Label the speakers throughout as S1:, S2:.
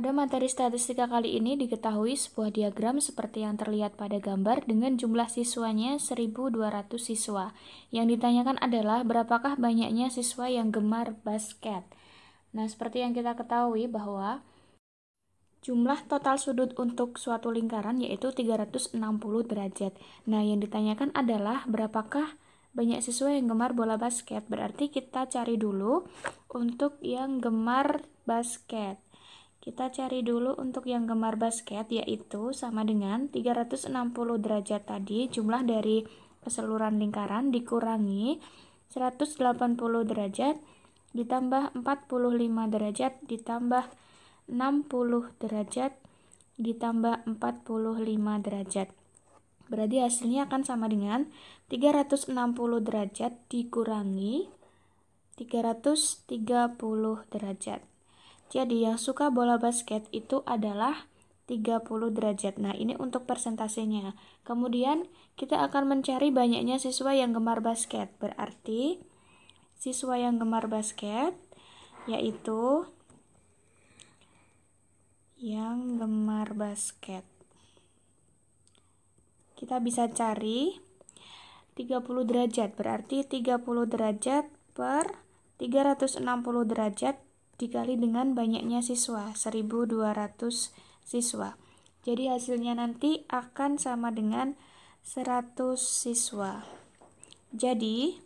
S1: Pada materi statistika kali ini diketahui sebuah diagram seperti yang terlihat pada gambar dengan jumlah siswanya 1200 siswa. Yang ditanyakan adalah berapakah banyaknya siswa yang gemar basket. Nah, seperti yang kita ketahui bahwa jumlah total sudut untuk suatu lingkaran yaitu 360 derajat. Nah, yang ditanyakan adalah berapakah banyak siswa yang gemar bola basket. Berarti kita cari dulu untuk yang gemar basket. Kita cari dulu untuk yang gemar basket yaitu sama dengan 360 derajat tadi jumlah dari keseluruhan lingkaran dikurangi 180 derajat ditambah 45 derajat ditambah 60 derajat ditambah 45 derajat. Berarti hasilnya akan sama dengan 360 derajat dikurangi 330 derajat. Jadi yang suka bola basket itu adalah 30 derajat. Nah, ini untuk persentasenya. Kemudian kita akan mencari banyaknya siswa yang gemar basket. Berarti siswa yang gemar basket yaitu yang gemar basket. Kita bisa cari 30 derajat berarti 30 derajat per 360 derajat dikali dengan banyaknya siswa, 1200 siswa. Jadi hasilnya nanti akan sama dengan 100 siswa. Jadi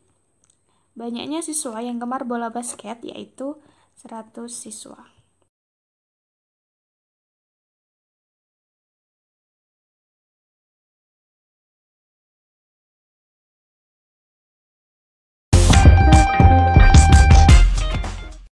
S1: banyaknya siswa yang gemar bola basket yaitu 100 siswa.